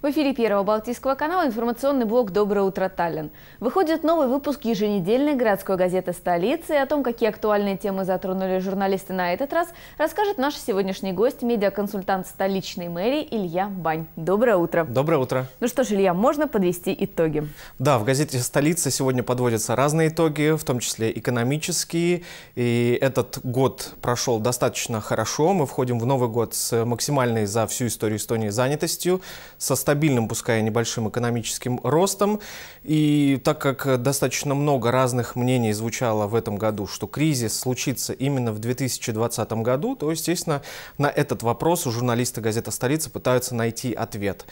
В эфире Первого Балтийского канала информационный блок «Доброе утро, Таллин». Выходит новый выпуск еженедельной городской газеты «Столицы». И о том, какие актуальные темы затронули журналисты на этот раз, расскажет наш сегодняшний гость, медиаконсультант столичной мэрии Илья Бань. Доброе утро. Доброе утро. Ну что ж, Илья, можно подвести итоги? Да, в газете столицы сегодня подводятся разные итоги, в том числе экономические. И этот год прошел достаточно хорошо. Мы входим в Новый год с максимальной за всю историю Эстонии занятостью, со стабильным, пускай и небольшим экономическим ростом. И так как достаточно много разных мнений звучало в этом году, что кризис случится именно в 2020 году, то, естественно, на этот вопрос у журналиста газета «Столица» пытаются найти ответ.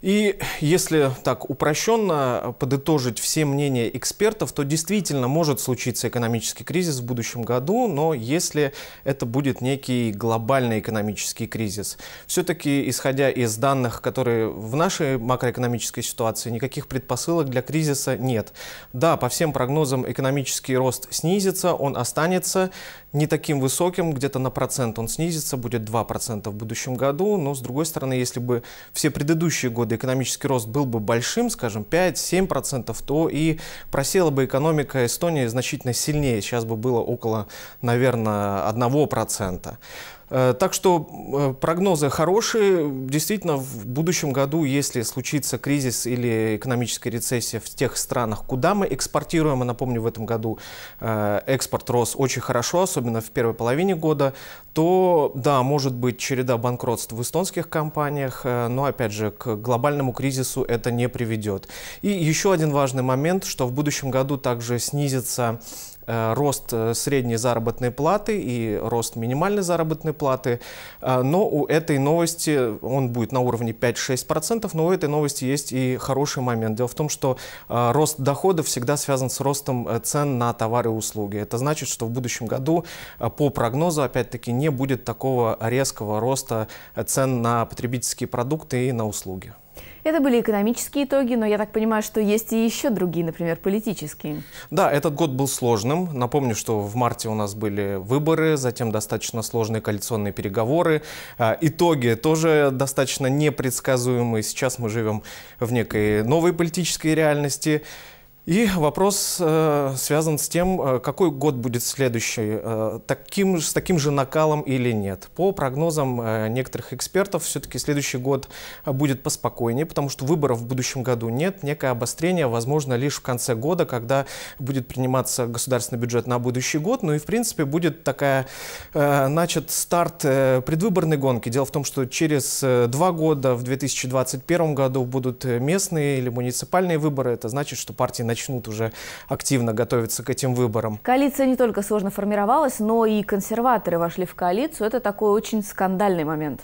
И если так упрощенно подытожить все мнения экспертов, то действительно может случиться экономический кризис в будущем году, но если это будет некий глобальный экономический кризис. Все-таки, исходя из данных, которые в нашей макроэкономической ситуации, никаких предпосылок для кризиса нет. Да, по всем прогнозам экономический рост снизится, он останется не таким высоким, где-то на процент он снизится, будет 2% в будущем году, но с другой стороны, если бы все предыдущие годы года экономический рост был бы большим, скажем, 5-7%, то и просела бы экономика Эстонии значительно сильнее. Сейчас бы было около, наверное, 1%. Э, так что э, прогнозы хорошие. Действительно, в будущем году, если случится кризис или экономическая рецессия в тех странах, куда мы экспортируем, и напомню, в этом году э, экспорт рос очень хорошо, особенно в первой половине года, то, да, может быть череда банкротств в эстонских компаниях, но, опять же, к глобальному кризису это не приведет. И еще один важный момент, что в будущем году также снизится Э, рост э, средней заработной платы и рост минимальной заработной платы. Э, но у этой новости он будет на уровне 5-6%, но у этой новости есть и хороший момент. Дело в том, что рост доходов всегда связан с ростом цен на товары и услуги. Это значит, что в будущем году по прогнозу, опять-таки, не будет такого резкого роста цен на потребительские продукты и на услуги. Это были экономические итоги, но я так понимаю, что есть и еще другие, например, политические. Да, этот год был сложным. Напомню, что в марте у нас были выборы, затем достаточно сложные коалиционные переговоры. А, итоги тоже достаточно непредсказуемые. Сейчас мы живем в некой новой политической реальности. И вопрос э, связан с тем, э, какой год будет следующий, э, таким, с таким же накалом или нет. По прогнозам э, некоторых экспертов, все-таки следующий год э, будет поспокойнее, потому что выборов в будущем году нет, некое обострение возможно лишь в конце года, когда будет приниматься государственный бюджет на будущий год, ну и в принципе будет такая, э, начат старт э, предвыборной гонки. Дело в том, что через э, два года, в 2021 году, будут местные или муниципальные выборы, это значит, что партии начнут начнут уже активно готовиться к этим выборам. Коалиция не только сложно формировалась, но и консерваторы вошли в коалицию. Это такой очень скандальный момент.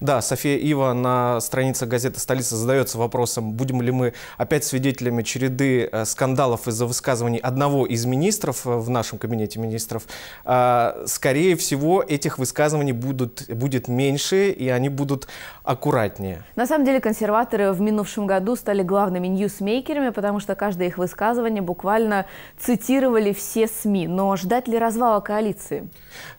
Да, София Ива на странице газеты «Столица» задается вопросом, будем ли мы опять свидетелями череды э, скандалов из-за высказываний одного из министров э, в нашем кабинете министров. А, скорее всего, этих высказываний будут, будет меньше, и они будут аккуратнее. На самом деле консерваторы в минувшем году стали главными ньюсмейкерами, потому что каждое их высказывание высказывания буквально цитировали все СМИ. Но ждать ли развала коалиции?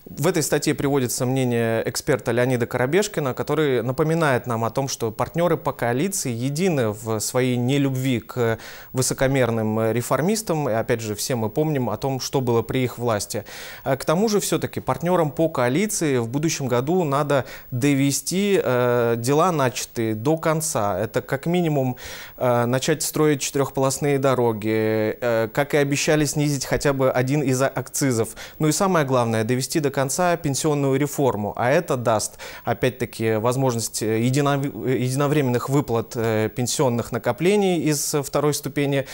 В этой статье приводится мнение эксперта Леонида Коробешкина, который напоминает нам о том, что партнеры по коалиции едины в своей нелюбви к высокомерным реформистам. И опять же, все мы помним о том, что было при их власти. А к тому же, все-таки партнерам по коалиции в будущем году надо довести э, дела начатые до конца. Это как минимум э, начать строить четырехполосные дороги, налоги, э, как и обещали снизить хотя бы один из акцизов. Ну и самое главное, довести до конца пенсионную реформу. А это даст, опять-таки, возможность э, э, единовременных выплат пенсионных накоплений из второй ступени.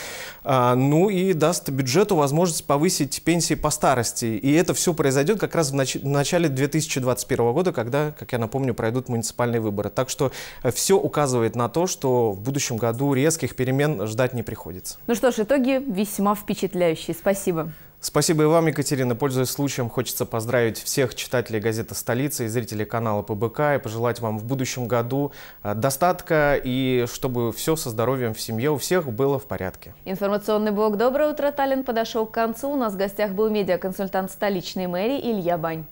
А, ну и даст бюджету возможность повысить пенсии по старости. И это все произойдет как раз в начале 2021 года, когда, как я напомню, пройдут муниципальные выборы. Так что все указывает на то, что в будущем году резких перемен ждать не приходится. Ну что ж, ж, итоги весьма впечатляющие. Спасибо. Спасибо и вам, Екатерина. Пользуясь случаем, хочется поздравить всех читателей газеты «Столица» и зрителей канала ПБК и пожелать вам в будущем году э, достатка и чтобы все со здоровьем в семье у всех было в порядке. Информационный блок «Доброе утро, Таллин» подошел к концу. У нас в гостях был медиаконсультант столичной мэрии Илья Бань.